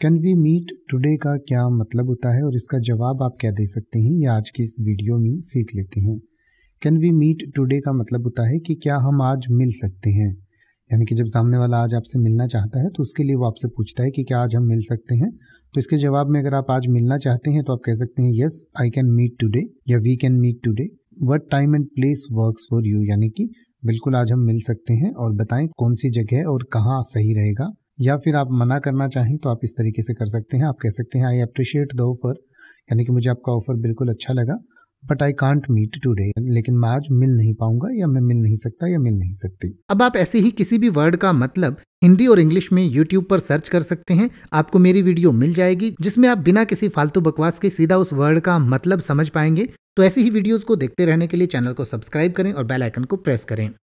can we meet today का क्या मतलब होता है और इसका जवाब आप क्या दे सकते हैं या आज की इस वीडियो में सीख लेते हैं कैन वी मीट टुडे का मतलब होता है कि क्या हम आज मिल सकते हैं यानी कि जब सामने वाला आज आपसे मिलना चाहता है तो उसके लिए वो आपसे पूछता है कि क्या आज हम मिल सकते हैं तो इसके जवाब में अगर आप आज मिलना चाहते हैं तो आप कह सकते हैं yes I can meet today या we can meet today what time and place work for you यानी कि बिल्कुल आज हम मिल सकते हैं और बताएं कौन सी जगह और कहाँ सही रहेगा या फिर आप मना करना चाहें तो आप इस तरीके से कर सकते हैं आप कह सकते हैं आई अप्रिशिएट द ऑफ़र यानी कि मुझे आपका ऑफ़र बिल्कुल अच्छा लगा but I can't meet today लेकिन मैं आज मिल नहीं पाऊंगा या मैं मिल नहीं सकता या मिल नहीं सकती अब आप ऐसे ही किसी भी वर्ड का मतलब हिंदी और इंग्लिश में YouTube पर सर्च कर सकते हैं आपको मेरी वीडियो मिल जाएगी जिसमें आप बिना किसी फालतू बकवास के सीधा उस वर्ड का मतलब समझ पाएंगे तो ऐसी ही वीडियोस को देखते रहने के लिए चैनल को सब्सक्राइब करें और बेलाइकन को प्रेस करें